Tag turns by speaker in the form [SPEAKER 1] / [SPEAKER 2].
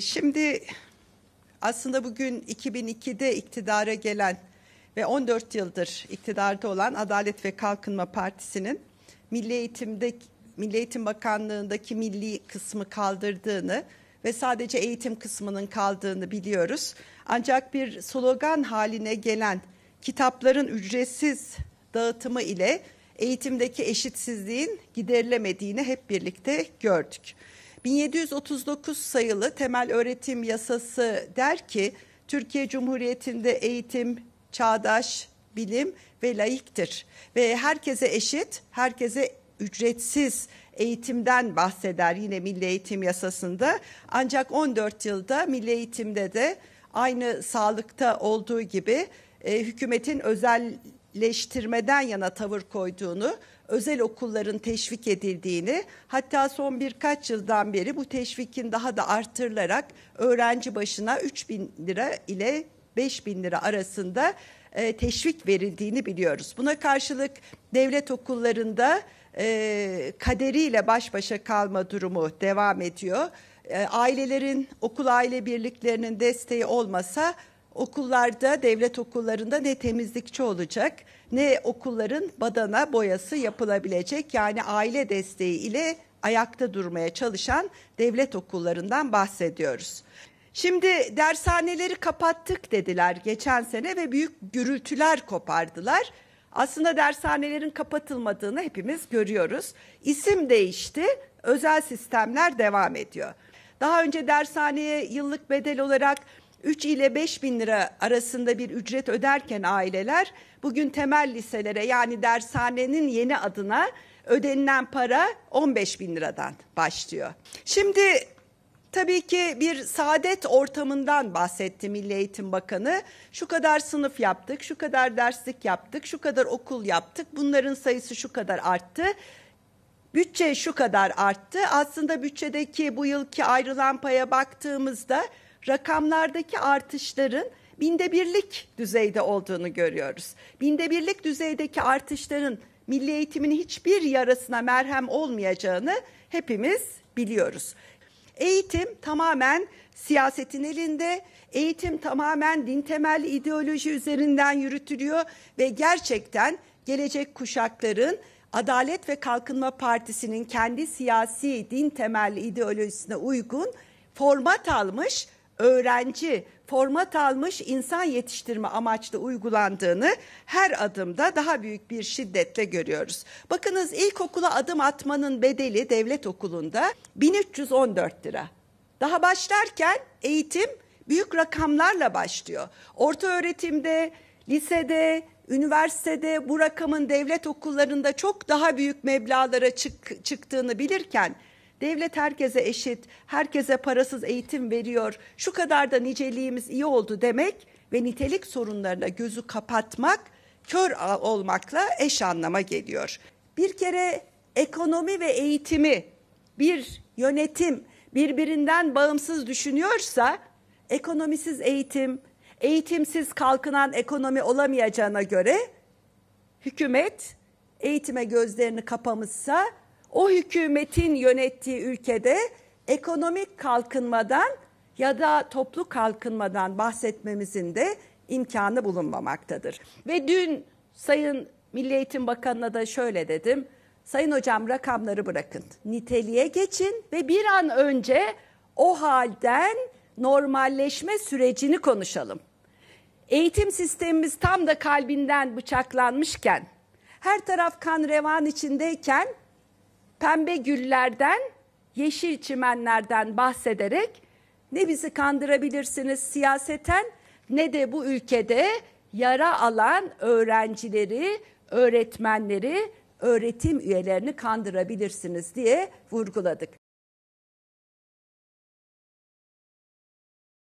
[SPEAKER 1] Şimdi aslında bugün 2002'de iktidara gelen ve 14 yıldır iktidarda olan Adalet ve Kalkınma Partisi'nin Milli Eğitim'de Milli Eğitim Bakanlığı'ndaki milli kısmı kaldırdığını ve sadece eğitim kısmının kaldığını biliyoruz. Ancak bir slogan haline gelen kitapların ücretsiz dağıtımı ile eğitimdeki eşitsizliğin giderilemediğini hep birlikte gördük. 1739 sayılı temel öğretim yasası der ki Türkiye Cumhuriyeti'nde eğitim çağdaş, bilim ve layıktır ve herkese eşit, herkese ücretsiz eğitimden bahseder yine Milli Eğitim Yasası'nda. Ancak 14 yılda Milli Eğitim'de de aynı sağlıkta olduğu gibi e, hükümetin özel özelleştirmeden yana tavır koyduğunu, özel okulların teşvik edildiğini, hatta son birkaç yıldan beri bu teşvikin daha da artırılarak öğrenci başına 3 bin lira ile 5 bin lira arasında e, teşvik verildiğini biliyoruz. Buna karşılık devlet okullarında e, kaderiyle baş başa kalma durumu devam ediyor. E, ailelerin, okul aile birliklerinin desteği olmasa okullarda, devlet okullarında ne temizlikçi olacak ne okulların badana boyası yapılabilecek. Yani aile desteği ile ayakta durmaya çalışan devlet okullarından bahsediyoruz. Şimdi dershaneleri kapattık dediler geçen sene ve büyük gürültüler kopardılar. Aslında dershanelerin kapatılmadığını hepimiz görüyoruz. İsim değişti, özel sistemler devam ediyor. Daha önce dershaneye yıllık bedel olarak 3 ile 5 bin lira arasında bir ücret öderken aileler bugün temel liselere yani dershanenin yeni adına ödenilen para 15 bin liradan başlıyor. Şimdi Tabii ki bir saadet ortamından bahsetti Milli Eğitim Bakanı. Şu kadar sınıf yaptık, şu kadar derslik yaptık, şu kadar okul yaptık. Bunların sayısı şu kadar arttı. Bütçe şu kadar arttı. Aslında bütçedeki bu yılki ayrılan paya baktığımızda rakamlardaki artışların binde birlik düzeyde olduğunu görüyoruz. Binde birlik düzeydeki artışların milli eğitimin hiçbir yarasına merhem olmayacağını hepimiz biliyoruz. Eğitim tamamen siyasetin elinde, eğitim tamamen din temelli ideoloji üzerinden yürütülüyor ve gerçekten gelecek kuşakların Adalet ve Kalkınma Partisi'nin kendi siyasi din temelli ideolojisine uygun format almış öğrenci format almış insan yetiştirme amaçlı uygulandığını her adımda daha büyük bir şiddetle görüyoruz. Bakınız ilkokula adım atmanın bedeli devlet okulunda 1314 lira. Daha başlarken eğitim büyük rakamlarla başlıyor. Orta öğretimde, lisede, üniversitede bu rakamın devlet okullarında çok daha büyük meblağlara çık, çıktığını bilirken Devlet herkese eşit, herkese parasız eğitim veriyor. Şu kadar da niceliğimiz iyi oldu demek ve nitelik sorunlarına gözü kapatmak kör olmakla eş anlama geliyor. Bir kere ekonomi ve eğitimi bir yönetim birbirinden bağımsız düşünüyorsa ekonomisiz eğitim, eğitimsiz kalkınan ekonomi olamayacağına göre hükümet eğitime gözlerini kapamışsa o hükümetin yönettiği ülkede ekonomik kalkınmadan ya da toplu kalkınmadan bahsetmemizin de imkanı bulunmamaktadır. Ve dün Sayın Milli Eğitim Bakanı'na da şöyle dedim. Sayın hocam rakamları bırakın. Niteliğe geçin ve bir an önce o halden normalleşme sürecini konuşalım. Eğitim sistemimiz tam da kalbinden bıçaklanmışken, her taraf kan revan içindeyken pembe güllerden, yeşil çimenlerden bahsederek ne bizi kandırabilirsiniz siyaseten ne de bu ülkede yara alan öğrencileri, öğretmenleri, öğretim üyelerini kandırabilirsiniz diye vurguladık.